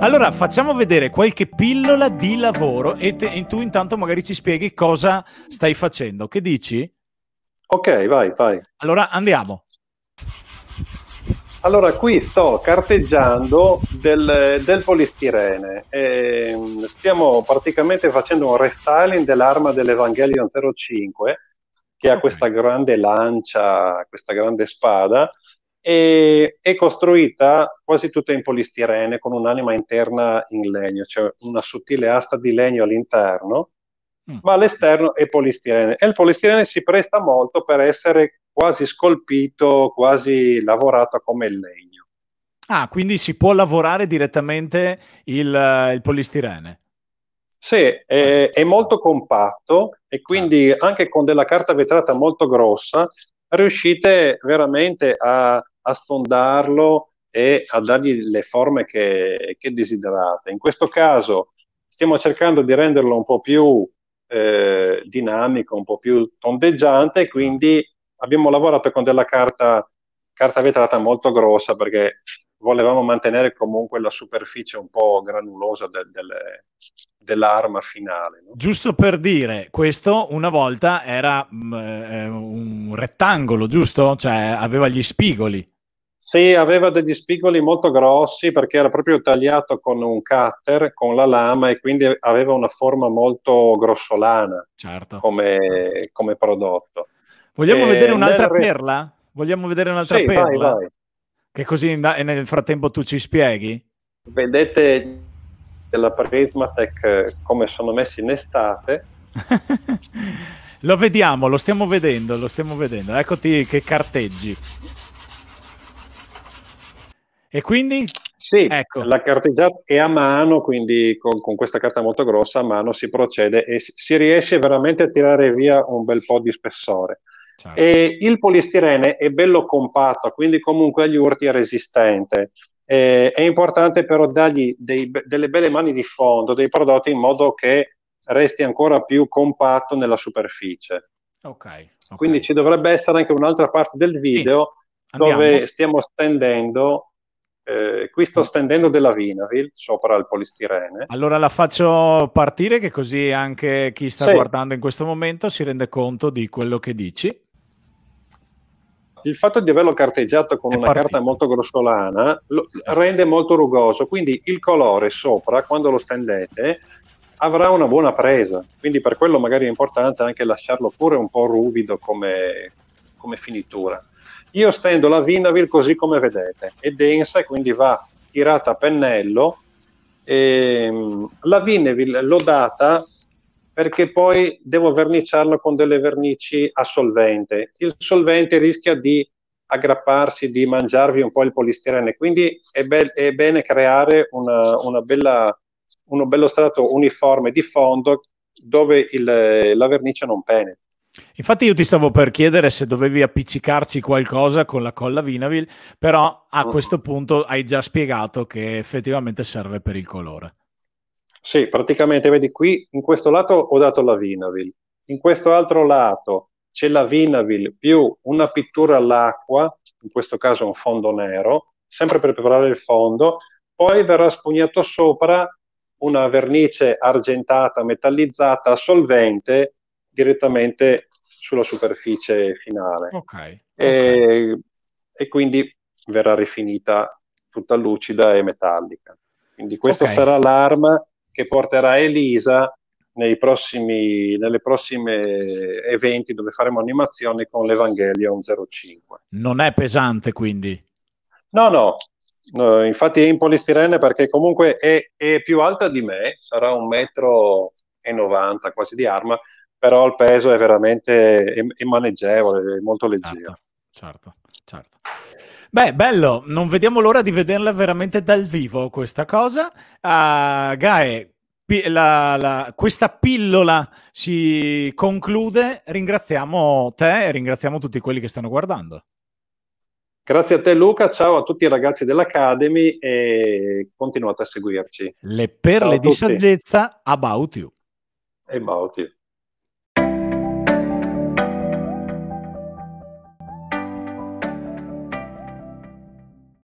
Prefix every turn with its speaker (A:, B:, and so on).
A: Allora, facciamo vedere qualche pillola di lavoro e, te, e, tu intanto magari ci spieghi cosa stai facendo. Che dici?
B: Ok, vai, vai.
A: Allora, andiamo.
B: Allora, qui sto carteggiando del, del polistirene. E ehm, stiamo praticamente facendo un restyling dell'arma dell'Evangelion 05, che okay. ha questa grande lancia, questa grande spada, e è costruita quasi tutta in polistirene con un'anima interna in legno, cioè una sottile asta di legno all'interno, mm. ma all'esterno è polistirene. E il polistirene si presta molto per essere quasi scolpito, quasi lavorato come il legno.
A: Ah, quindi si può lavorare direttamente il, il polistirene?
B: Sì, è, ah. è, molto compatto e quindi certo. anche con della carta vetrata molto grossa riuscite veramente a, a sfondarlo e a dargli le forme che, che, desiderate. In questo caso stiamo cercando di renderlo un po' più eh, dinamico, un po' più tondeggiante, quindi abbiamo lavorato con della carta, carta vetrata molto grossa perché volevamo mantenere comunque la superficie un po' granulosa del, del, dell'arma finale. No?
A: Giusto per dire, questo una volta era mh, mm, eh, un rettangolo, giusto? Cioè aveva gli spigoli.
B: Sì, aveva degli spigoli molto grossi perché era proprio tagliato con un cutter, con la lama e quindi aveva una forma molto grossolana certo. come, come, prodotto. Vogliamo e vedere un'altra re...
A: perla? Vogliamo vedere un'altra sì, perla? Vai, vai. Che così nel frattempo tu ci spieghi?
B: Vedete della Prismatech eh, come sono messi in estate.
A: lo vediamo, lo stiamo vedendo, lo stiamo vedendo. Eccoti che carteggi.
B: E quindi? Sì, ecco. la carteggiata è a mano, quindi con, con, questa carta molto grossa a mano si procede e si riesce veramente a tirare via un bel po' di spessore. Certo. E il poliestirene è bello compatto, quindi comunque agli urti è resistente. Eh, è importante però dargli dei, delle belle mani di fondo dei prodotti in modo che resti ancora più compatto nella superficie. Okay, okay. Quindi ci dovrebbe essere anche un'altra parte del video sì, dove stiamo stendendo. Eh, qui sto stendendo della Vinavil sopra il polistirene.
A: Allora la faccio partire che così anche chi sta sì. guardando in questo momento si rende conto di quello che dici
B: il fatto di averlo carteggiato con è una partito. carta molto grossolana lo, rende molto rugoso, quindi il colore sopra, quando lo stendete, avrà una buona presa, quindi per quello magari è importante anche lasciarlo pure un po' ruvido come, come finitura. Io stendo la Vinavil così come vedete, è densa e quindi va tirata a pennello. E, ehm, la Vinavil l'ho data perché poi devo verniciarlo con delle vernici a solvente. Il solvente rischia di aggrapparsi, di mangiarvi un po' il polistirene, quindi è, be- è bene creare una, una bella, uno bello strato uniforme di fondo dove il, la vernice non pene.
A: Infatti io ti stavo per chiedere se dovevi appiccicarci qualcosa con la colla Vinavil, però a mm. questo punto hai già spiegato che effettivamente serve per il colore.
B: Sì, praticamente, vedi qui, in questo lato ho dato la Vinavil, in questo altro lato c'è la Vinavil più una pittura all'acqua, in questo caso un fondo nero, sempre per preparare il fondo, poi verrà spugnato sopra una vernice argentata, metallizzata, solvente, direttamente sulla superficie finale. Okay, e, e, quindi verrà rifinita tutta lucida e metallica. Quindi questa okay. sarà l'arma che porterà Elisa nei prossimi, nelle prossime eventi dove faremo animazioni con l'Evangelion 05. Non è pesante quindi? No, no, no infatti è in polistirene perché comunque è, è, più alta di me, sarà un metro e 90 quasi di arma, però il peso è veramente è, è maneggevole, è molto leggero. Certo, certo certo.
A: Beh, bello, non vediamo l'ora di vederla veramente dal vivo questa cosa. Uh, Gae, la, la, questa pillola si conclude. Ringraziamo te e ringraziamo tutti quelli che stanno guardando.
B: Grazie a te Luca, ciao a tutti i ragazzi dell'Academy e continuate a seguirci.
A: Le perle di saggezza about you.
B: About you.